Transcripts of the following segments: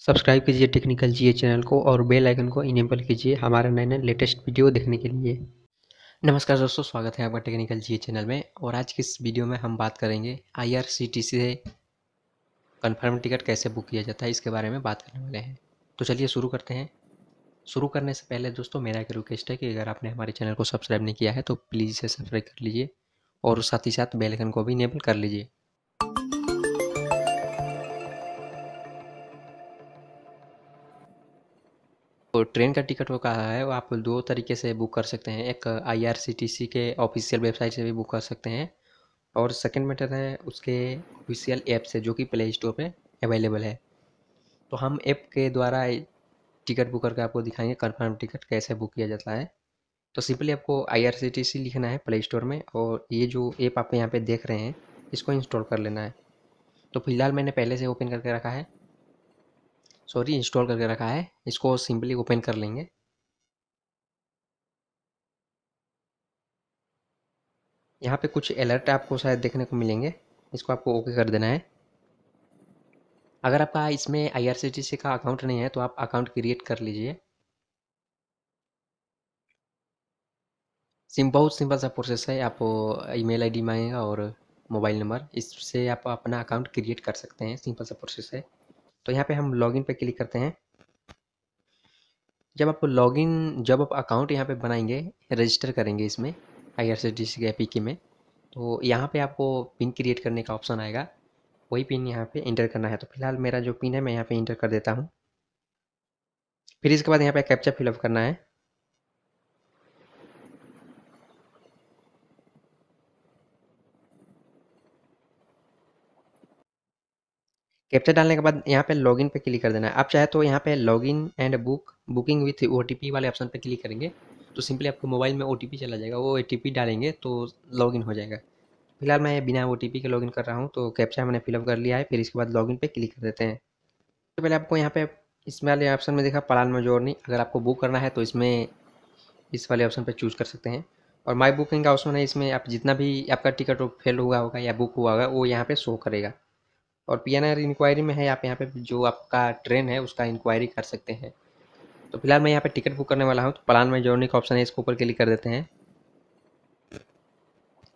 subscribe कीजिए technical जीए channel को और बेल आइकन को इनेबल कीजिए हमारे नए नए लेटेस्ट वीडियो देखने के लिए नमस्कार दोस्तों स्वागत है आपका टेक्निकल जीए चैनल में और आज की इस वीडियो में हम बात करेंगे आईआरसीटीसी से कन्फर्म टिकट कैसे बुक किया जाता है इसके बारे में बात करने वाले हैं तो चलिए शुरू करते हैं शुरू करने से पहले दोस्तों मेरा एक रिक्वेस्ट है कि अगर आपने हमारे चैनल को सब्सक्राइब नहीं किया है तो प्लीज़ इसे सब्सक्राइब कर लीजिए और साथ ही साथ बेलाइकन को भी इनेबल कर लीजिए तो ट्रेन का टिकट वो कहा है वो आप दो तरीके से बुक कर सकते हैं एक आईआरसीटीसी के ऑफिशियल वेबसाइट से भी बुक कर सकते हैं और सेकंड मैटर है उसके ऑफिशियल ऐप से जो कि प्ले स्टोर पर अवेलेबल है तो हम ऐप के द्वारा टिकट बुक करके आपको दिखाएंगे कंफर्म टिकट कैसे बुक किया जाता है तो सिंपली आपको आई लिखना है प्ले स्टोर में और ये जो ऐप आप यहाँ पर देख रहे हैं इसको इंस्टॉल कर लेना है तो फिलहाल मैंने पहले से ओपन करके रखा है सॉरी इंस्टॉल करके रखा है इसको सिंपली ओपन कर लेंगे यहाँ पे कुछ अलर्ट आपको शायद देखने को मिलेंगे इसको आपको ओके कर देना है अगर आपका इसमें आई का अकाउंट नहीं है तो आप अकाउंट क्रिएट कर लीजिए सिम बहुत सिंपल सा प्रोसेस है आप ईमेल आईडी मांगेगा और मोबाइल नंबर इससे आप अपना अकाउंट क्रिएट कर सकते हैं सिंपल सा प्रोसेस है तो यहाँ पे हम लॉगिन पे क्लिक करते हैं जब आप लॉगिन जब आप अकाउंट यहाँ पे बनाएंगे रजिस्टर करेंगे इसमें आई आर सी टी सी के में तो यहाँ पे आपको पिन क्रिएट करने का ऑप्शन आएगा वही पिन यहाँ पे इंटर करना है तो फिलहाल मेरा जो पिन है मैं यहाँ पे इंटर कर देता हूँ फिर इसके बाद यहाँ पे कैप्चा फिलअप करना है कैप्चर डालने के बाद यहाँ पे लॉगिन पे क्लिक कर देना है आप चाहे तो यहाँ पे login and book booking with O वाले ऑप्शन पे क्लिक करेंगे तो सिंपली आपको मोबाइल में ओ चला जाएगा वो ओ डालेंगे तो लॉगिन हो जाएगा फिलहाल मैं बिना ओ के लॉगिन कर रहा हूँ तो कैप्चा मैंने फिलअप कर लिया है फिर इसके बाद लॉगिन पर क्लिक कर देते हैं सबसे तो पहले आपको यहाँ पे इस वाले ऑप्शन में देखा पलान मजोरनी अगर आपको बुक करना है तो इसमें इस वाले ऑप्शन पर चूज़ कर सकते हैं और माई बुकिंग का ऑप्शन है इसमें आप जितना भी आपका टिकट फेल हुआ होगा या बुक हुआ होगा वो यहाँ पर शो करेगा और पीएनआर इंक्वायरी में है आप यहाँ पे जो आपका ट्रेन है उसका इंक्वायरी कर सकते हैं तो फिलहाल मैं यहाँ पे टिकट बुक करने वाला हूँ तो प्लान में जोड़ने का ऑप्शन है इसको ऊपर क्लिक कर देते हैं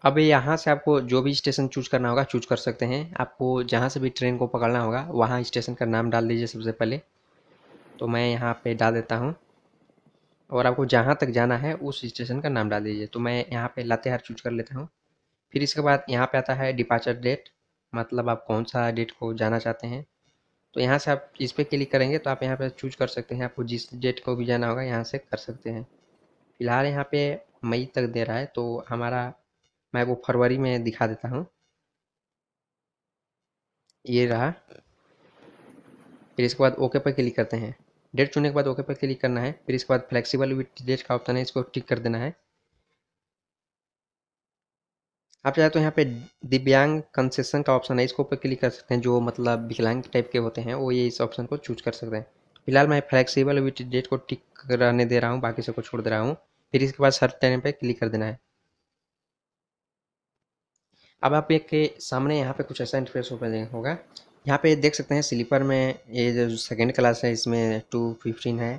अब यहाँ से आपको जो भी स्टेशन चूज करना होगा चूज कर सकते हैं आपको जहाँ से भी ट्रेन को पकड़ना होगा वहाँ स्टेशन का नाम डाल दीजिए सबसे पहले तो मैं यहाँ पर डाल देता हूँ और आपको जहाँ तक जाना है उस स्टेशन का नाम डाल दीजिए तो मैं यहाँ पर लातेहार चूज कर लेता हूँ फिर इसके बाद यहाँ पर आता है डिपार्चर डेट मतलब आप कौन सा डेट को जाना चाहते हैं तो यहाँ से आप इस पर क्लिक करेंगे तो आप यहाँ पर चूज कर सकते हैं आपको जिस डेट को भी जाना होगा यहाँ से कर सकते हैं फिलहाल यहाँ पे मई तक दे रहा है तो हमारा मैं वो फरवरी में दिखा देता हूँ ये रहा फिर इसके बाद ओके पर क्लिक करते हैं डेट चुनने के बाद ओके पर क्लिक करना है फिर इसके बाद फ्लेक्सिबल डेट का ऑप्शन है इसको टिक कर देना है आप चाहे तो यहाँ पे दिव्यांग कंसेशन का ऑप्शन है इसको ऊपर क्लिक कर सकते हैं जो मतलब विकलांग टाइप के होते हैं वो ये इस ऑप्शन को चूज कर सकते हैं फिलहाल मैं फ्लेक्सीबल विथ डेट को टिक करने दे रहा हूँ बाकी सबको छोड़ दे रहा हूँ फिर इसके बाद सर्च टाइम पर क्लिक कर देना है अब आप एक के सामने यहाँ पे कुछ ऐसा इंटरफेस ओपन होगा यहाँ पे देख सकते हैं स्लीपर में ये जो सेकेंड क्लास है इसमें टू फिफ्टीन है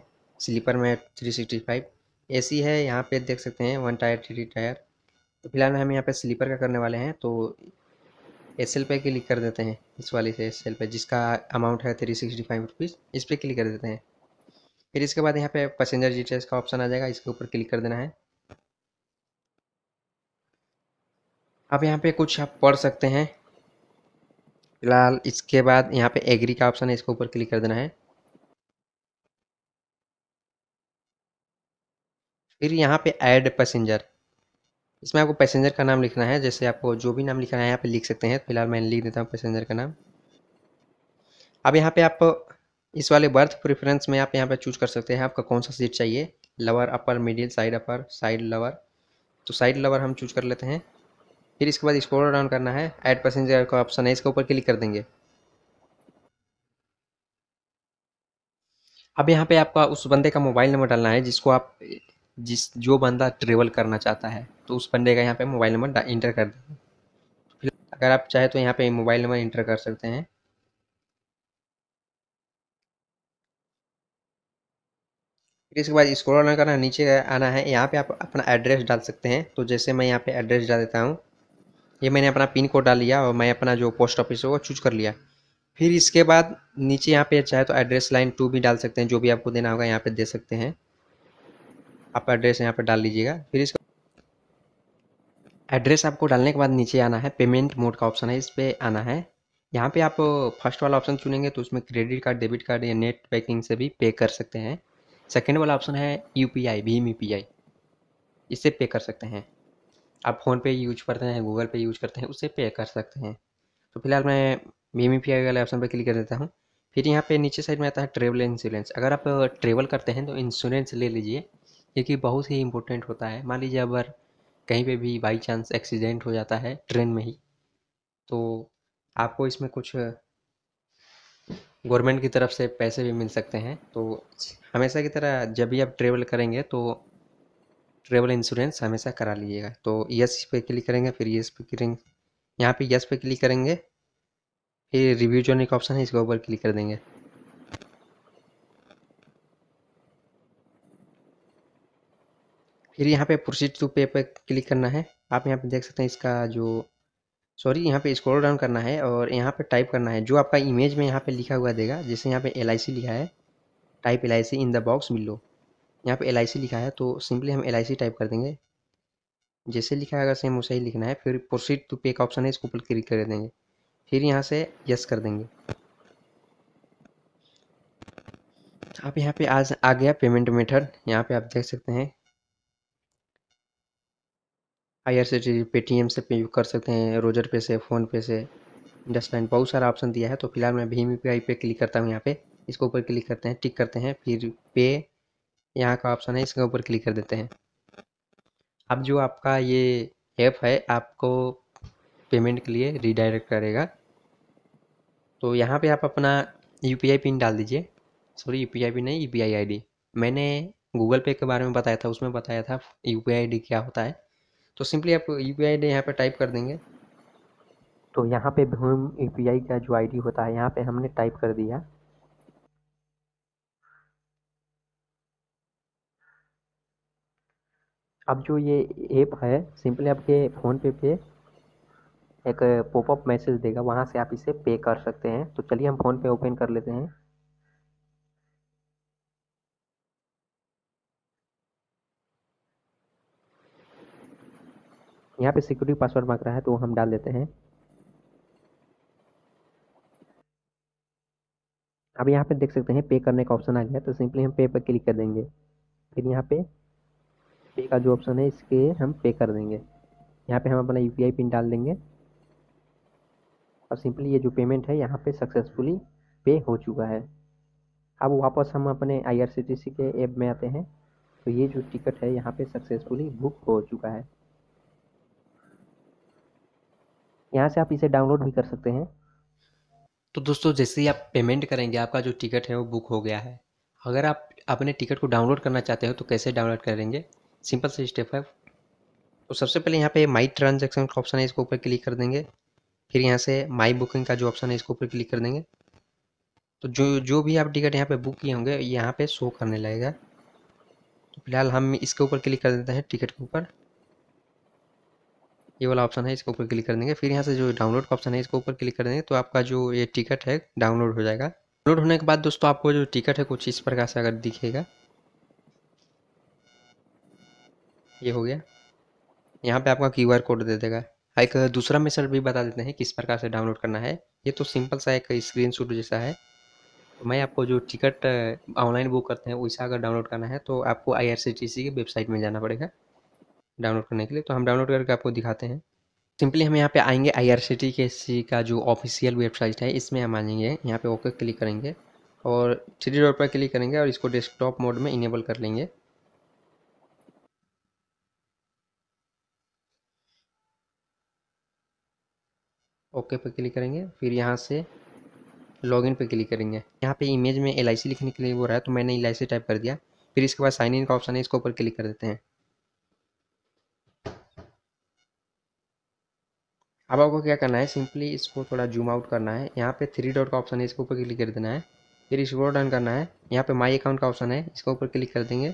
स्लीपर में three sixty five A C है यहाँ पे देख सकते हैं वन टायर थ्री टायर तो फिलहाल हम यहाँ पे स्लीपर का करने वाले हैं तो एस एल पे क्लिक कर देते हैं इस वाले से एस एल पे जिसका अमाउंट है थ्री सिक्सटी फाइव रुपीज़ इस पर क्लिक कर देते हैं फिर इसके बाद यहाँ पे पैसेंजर डिटेल्स का ऑप्शन आ जाएगा इसके ऊपर क्लिक कर देना है आप यहाँ पे कुछ आप पढ़ सकते हैं फिलहाल इसके बाद यहाँ पे एग्री का ऑप्शन है इसके ऊपर क्लिक कर देना है फिर यहाँ पे ऐड पैसेंजर इसमें आपको पैसेंजर का नाम लिखना है जैसे आपको जो भी नाम लिखना है यहाँ पे लिख सकते हैं फिलहाल मैं लिख देता हूँ पैसेंजर का नाम अब यहाँ पे आप इस वाले बर्थ प्रेफरेंस में आप यहाँ पे चूज कर सकते हैं आपका कौन सा सीट चाहिए lower upper middle side upper side lower तो साइड लवर हम चूज कर लेते हैं फिर इसके बाद स्क्रॉल डाउन करना है एड पैसेंजर का ऑप्शन है इसके ऊपर क्लिक कर देंगे अब यहाँ पे आपका उस बंदे का मोबाइल नंबर डालना है जिसको आप जिस जो बंदा ट्रेवल करना चाहता है तो उस बंदे का यहाँ पे मोबाइल नंबर इंटर कर दें फिर अगर आप चाहे तो यहाँ पे मोबाइल नंबर इंटर कर सकते हैं फिर इसके बाद इसको करना नीचे आना है यहाँ पे आप अपना एड्रेस डाल सकते हैं तो जैसे मैं यहाँ पे एड्रेस डाल देता हूँ ये मैंने अपना पिन कोड डाल लिया और मैं अपना जो पोस्ट ऑफिस है वो चूज कर लिया फिर इसके बाद नीचे यहाँ पे चाहे तो एड्रेस लाइन टू भी डाल सकते हैं जो भी आपको देना होगा यहाँ पे दे सकते हैं आप एड्रेस यहाँ पर डाल लीजिएगा फिर इसको एड्रेस आपको डालने के बाद नीचे आना है पेमेंट मोड का ऑप्शन है इस पर आना है यहाँ पे आप फर्स्ट वाला ऑप्शन चुनेंगे तो उसमें क्रेडिट कार्ड डेबिट कार्ड या नेट बैंकिंग से भी पे कर सकते हैं सेकेंड वाला ऑप्शन है यू पी आई भीम यू पी आई इससे पे कर सकते हैं आप फ़ोनपे यूज करते हैं गूगल पे यूज करते हैं उससे पे कर सकते हैं तो फिलहाल मैं भीम यू पी आई वाले ऑप्शन पर क्लिक कर देता हूँ फिर यहाँ पे नीचे साइड में आता है ट्रेवल इंश्योरेंस अगर आप ट्रेवल करते हैं तो इंश्योरेंस ले लीजिए जो कि बहुत ही इम्पोर्टेंट होता है मान लीजिए अगर कहीं पे भी बाई चांस एक्सीडेंट हो जाता है ट्रेन में ही तो आपको इसमें कुछ गवर्नमेंट की तरफ से पैसे भी मिल सकते हैं तो हमेशा की तरह जब भी आप ट्रेवल करेंगे तो ट्रेवल इंश्योरेंस हमेशा करा लीजिएगा तो यस पे क्लिक करेंगे फिर यस पे क्लिक यहाँ पे यस पे क्लिक करेंगे फिर रिव्यू जो एक ऑप्शन है इसके ऊपर क्लिक कर देंगे फिर यहाँ पे प्रोसीड टू पे पर क्लिक करना है आप यहाँ पे देख सकते हैं इसका जो सॉरी यहाँ पे स्क्रॉल डाउन करना है और यहाँ पे टाइप करना है जो आपका इमेज में यहाँ पे लिखा हुआ देगा जैसे यहाँ पे एल लिखा है type L in the box मिलो यहाँ पे एल लिखा है तो सिंपली हम एल टाइप कर देंगे जैसे लिखा है सेम वैसे ही लिखना है फिर प्रोसीड टू पे का ऑप्शन है इसके ऊपर क्लिक कर देंगे फिर यहाँ से यस कर देंगे आप यहाँ पे आज आ गया पेमेंट मेथड यहाँ पे आप देख सकते हैं I R C T Paytm से पे कर सकते हैं रोजर पे से फ़ोन पे से इंडस बहुत सारा ऑप्शन दिया है तो फिलहाल मैं भीम यू पी आई पे क्लिक करता हूँ यहाँ पे इसके ऊपर क्लिक करते हैं टिक करते हैं फिर पे यहाँ का ऑप्शन है इसके ऊपर क्लिक कर देते हैं अब जो आपका ये ऐप है आपको पेमेंट के लिए रिडायरेक्ट करेगा तो यहाँ पे आप अपना यू पी आई पिन डाल दीजिए sorry U P I pin नहीं U P I I D मैंने गूगल पे के बारे में बताया था उसमें बताया था यू पी आई डी क्या होता है तो सिंपली आप यू पी आई यहाँ पर टाइप कर देंगे तो यहाँ पे भीम यू पी आई का जो आई डी होता है यहाँ पे हमने टाइप कर दिया अब जो ये ऐप है सिंपली आपके फ़ोन पे पे एक पॉपअप मैसेज देगा वहाँ से आप इसे पे कर सकते हैं तो चलिए हम फ़ोन पे ओपन कर लेते हैं यहाँ पे सिक्योरिटी पासवर्ड मांग रहा है तो हम डाल देते हैं अब यहाँ पे देख सकते हैं पे करने का ऑप्शन आ गया तो सिंपली हम पे पर क्लिक कर देंगे फिर यहाँ पे पे का जो ऑप्शन है इसके हम पे कर देंगे यहाँ पे हम अपना यू पिन डाल देंगे और सिंपली ये जो पेमेंट है यहाँ पे सक्सेसफुली पे हो चुका है अब वापस हम अपने आई के ऐप में आते हैं तो ये जो टिकट है यहाँ पे सक्सेसफुली बुक हो चुका है यहाँ से आप इसे डाउनलोड भी कर सकते हैं तो दोस्तों जैसे ही आप पेमेंट करेंगे आपका जो टिकट है वो बुक हो गया है अगर आप अपने टिकट को डाउनलोड करना चाहते हो तो कैसे डाउनलोड करेंगे सिंपल से स्टेप है तो सबसे पहले यहाँ पे माई ट्रांजेक्शन का ऑप्शन है इसके ऊपर क्लिक कर देंगे फिर यहाँ से माई बुकिंग का जो ऑप्शन है इसके ऊपर क्लिक कर देंगे तो जो जो भी आप टिकट यहाँ पे बुक किए होंगे यहाँ पे शो करने लगेगा तो फिलहाल हम इसके ऊपर क्लिक कर देते हैं टिकट के ऊपर ये वाला ऑप्शन है इसके ऊपर क्लिक कर देंगे फिर यहाँ से जो डाउनलोड का ऑप्शन है इसके ऊपर क्लिक कर देंगे तो आपका जो ये टिकट है डाउनलोड हो जाएगा डाउनलोड होने के बाद दोस्तों आपको जो टिकट है कुछ इस प्रकार से अगर दिखेगा ये हो गया यहाँ पे आपका क्यू आर कोड दे देगा हाँ, एक दूसरा मेसर भी बता देते हैं किस प्रकार से डाउनलोड करना है ये तो सिंपल सा एक स्क्रीन शूट जैसा है मैं आपको जो टिकट ऑनलाइन बुक करते हैं वैसा अगर डाउनलोड करना है तो आपको आई की वेबसाइट में जाना पड़ेगा डाउनलोड करने के लिए तो हम डाउनलोड करके आपको दिखाते हैं सिंपली हम यहाँ पे आएंगे टी के सी का जो ऑफिशियल वेबसाइट है इसमें हम आएंगे यहाँ पे ओके क्लिक करेंगे और थ्री डॉट पर क्लिक करेंगे और इसको डेस्कटॉप मोड में इनेबल कर लेंगे ओके पर क्लिक करेंगे फिर यहाँ से लॉगिन पर क्लिक करेंगे यहाँ पे इमेज में एल लिखने के लिए वो रहा है तो मैंने एल टाइप कर दिया फिर इसके बाद साइन इन का ऑप्शन है इसके ऊपर क्लिक कर देते हैं अब आपको क्या करना है सिंपली इसको थोड़ा जूम आउट करना है यहाँ पे थ्री डॉट का ऑप्शन है इसके ऊपर क्लिक कर देना है फिर इसको डन करना है यहाँ पे माई अकाउंट का ऑप्शन है इसके ऊपर क्लिक कर देंगे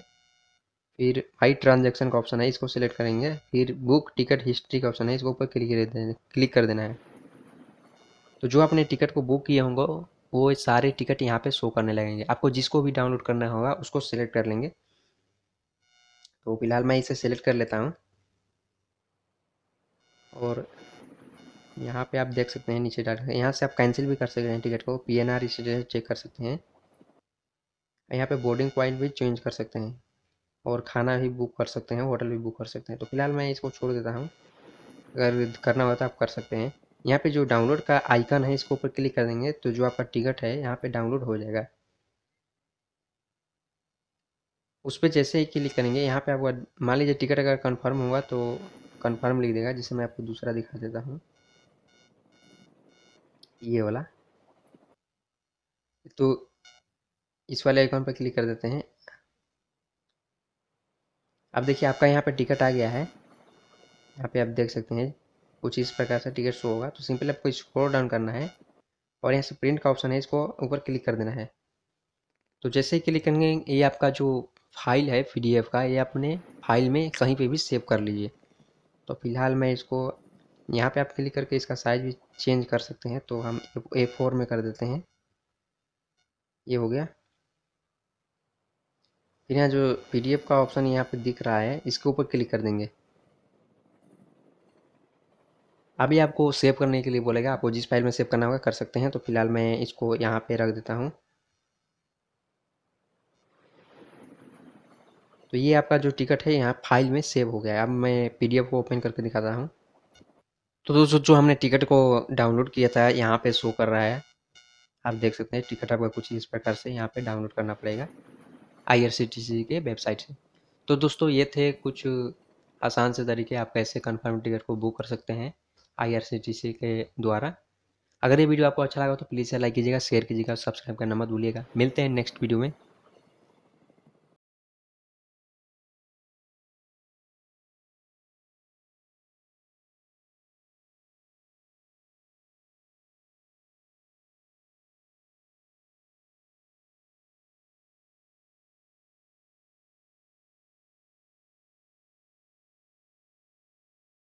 फिर आई ट्रांजेक्शन का ऑप्शन है इसको सिलेक्ट करेंगे फिर बुक टिकट हिस्ट्री का ऑप्शन है इसके ऊपर क्लिक कर देना क्लिक कर देना है तो जो आपने टिकट को बुक किए होंगे वो सारे टिकट यहाँ पे शो करने लगेंगे आपको जिसको भी डाउनलोड करना होगा उसको सिलेक्ट कर लेंगे तो फिलहाल मैं इसे सिलेक्ट कर लेता हूँ और यहाँ पे आप देख सकते हैं नीचे डाल यहाँ से आप कैंसिल भी कर सकते हैं टिकट को पी एन आर चेक कर सकते हैं यहाँ पे बोर्डिंग पॉइंट भी चेंज कर सकते हैं और खाना भी बुक कर सकते हैं होटल भी बुक कर सकते हैं तो फिलहाल मैं इसको छोड़ देता हूँ अगर करना हो तो आप कर सकते हैं यहाँ पे जो डाउनलोड का आइकन है इसके ऊपर क्लिक कर देंगे तो जो आपका टिकट है यहाँ पे डाउनलोड हो जाएगा उस पर जैसे ही क्लिक करेंगे यहाँ पे आपका मान लीजिए टिकट अगर कन्फर्म हुआ तो कन्फर्म लिख देगा जिसे मैं आपको दूसरा दिखा देता हूँ ये वाला तो इस वाले आइकॉन पर क्लिक कर देते हैं अब देखिए आपका यहाँ पर टिकट आ गया है यहाँ पे आप देख सकते हैं कुछ इस प्रकार से टिकट शो होगा तो सिंपल आपको स्क्रोल डाउन करना है और यहाँ से प्रिंट का ऑप्शन है इसको ऊपर क्लिक कर देना है तो जैसे ही क्लिक करेंगे ये आपका जो फाइल है पी का ये अपने फाइल में कहीं पे भी सेव कर लीजिए तो फिलहाल मैं इसको यहाँ पे आप क्लिक करके इसका साइज भी चेंज कर सकते हैं तो हम ए फोर में कर देते हैं ये हो गया फिर यहाँ जो पीडीएफ का ऑप्शन यहाँ पे दिख रहा है इसके ऊपर क्लिक कर देंगे अभी आपको सेव करने के लिए बोलेगा आपको जिस फाइल में सेव करना होगा कर सकते हैं तो फिलहाल मैं इसको यहाँ पे रख देता हूँ तो ये आपका जो टिकट है यहाँ फाइल में सेव हो गया है अब मैं पीडीएफ को ओपन करके दिखाता हूँ तो दोस्तों जो हमने टिकट को डाउनलोड किया था यहाँ पे शो कर रहा है आप देख सकते हैं टिकट आपका कुछ इस प्रकार से यहाँ पे डाउनलोड करना पड़ेगा आईआरसीटीसी के वेबसाइट से तो दोस्तों ये थे कुछ आसान से तरीके आप कैसे कन्फर्म टिकट को बुक कर सकते हैं आईआरसीटीसी के द्वारा अगर ये वीडियो आपको अच्छा लगा तो प्लीज़ लाइक कीजिएगा शेयर कीजिएगा सब्सक्राइब करना मत भूलिएगा मिलते हैं नेक्स्ट वीडियो में